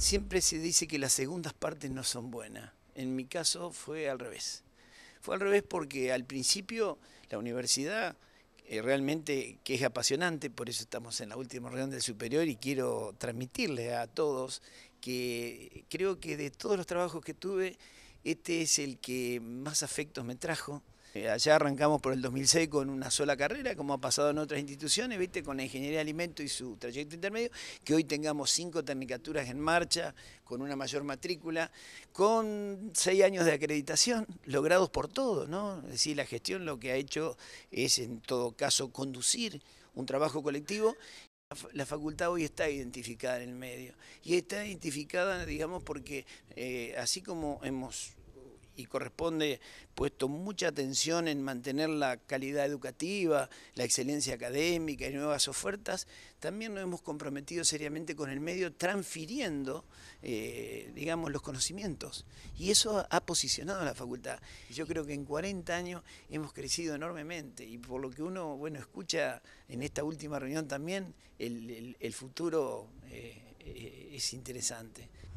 siempre se dice que las segundas partes no son buenas. En mi caso fue al revés. Fue al revés porque al principio la universidad eh, realmente que es apasionante, por eso estamos en la última reunión del superior y quiero transmitirle a todos que creo que de todos los trabajos que tuve, este es el que más afectos me trajo, eh, allá arrancamos por el 2006 con una sola carrera, como ha pasado en otras instituciones, ¿viste? con la ingeniería de alimentos y su trayecto intermedio, que hoy tengamos cinco tecnicaturas en marcha, con una mayor matrícula, con seis años de acreditación, logrados por todos, ¿no? Es decir, la gestión lo que ha hecho es, en todo caso, conducir un trabajo colectivo. La facultad hoy está identificada en el medio y está identificada, digamos, porque eh, así como hemos y corresponde puesto mucha atención en mantener la calidad educativa, la excelencia académica y nuevas ofertas, también nos hemos comprometido seriamente con el medio transfiriendo, eh, digamos, los conocimientos. Y eso ha posicionado a la facultad. Yo creo que en 40 años hemos crecido enormemente y por lo que uno, escucha en esta última reunión también, el, futuro eh, eh, es interesante.